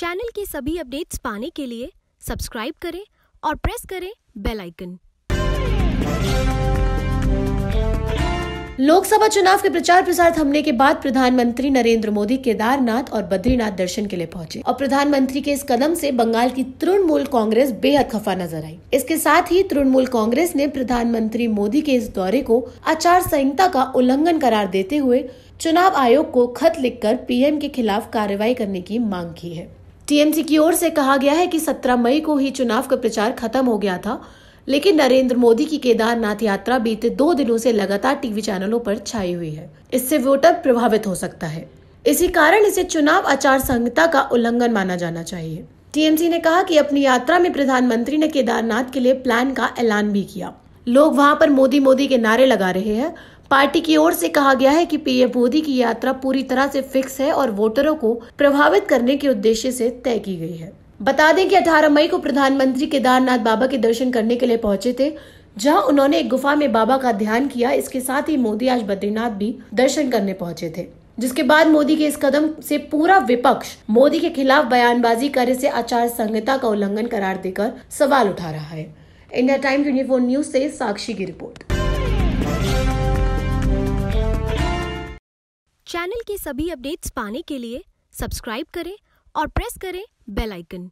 channel की सभी updates पाने के लिए सब्सक्राइब करें और प्रेस करें बेल आइकन लोकसभा चुनाव के प्रचार प्रसार थमने के बाद प्रधानमंत्री नरेंद्र मोदी केदारनाथ और बद्रीनाथ दर्शन के लिए पहुंचे और प्रधानमंत्री के इस कदम से बंगाल की तृणमूल कांग्रेस बेहद खफा नजर आई इसके साथ ही तृणमूल कांग्रेस ने प्रधानमंत्री मोदी के इस दौरे को आचार संहिता का उल्लंघन करार देते हुए चुनाव आयोग को खत लिखकर पीएम के खिलाफ कार्रवाई करने की मांग की है टीएमसी की ओर से कहा गया है कि 17 मई को ही चुनाव का प्रचार खत्म हो गया था लेकिन नरेंद्र मोदी की केदारनाथ यात्रा बीते दो दिनों से लगातार टीवी चैनलों पर छाई हुई है इससे वोटर प्रभावित हो सकता है इसी कारण इसे चुनाव आचार संहिता का उल्लंघन माना जाना चाहिए टीएमसी ने कहा कि अपनी यात्रा में प्रधानमंत्री ने केदारनाथ के लिए प्लान का ऐलान भी किया लोग वहां पर मोदी मोदी के नारे लगा रहे हैं पार्टी की ओर से कहा गया है कि पीएम मोदी की यात्रा पूरी तरह से फिक्स है और वोटरों को प्रभावित करने के उद्देश्य से तय की गई है बता दें कि 18 मई को प्रधानमंत्री केदारनाथ बाबा के दर्शन करने के लिए पहुंचे थे जहां उन्होंने एक गुफा में बाबा का ध्यान किया इसके साथ ही मोदी आज बद्रीनाथ भी दर्शन करने पहुंचे थे जिसके बाद मोदी के इस कदम से पूरा विपक्ष मोदी के खिलाफ बयानबाजी कर से आचार संहिता का उल्लंघन करार देकर सवाल उठा रहा है India time twenty four news से साक्षी की रिपोर्ट चैनल की सभी अपडेट्स पाने के लिए सब्सक्राइब करें और प्रेस करें बेल आइकन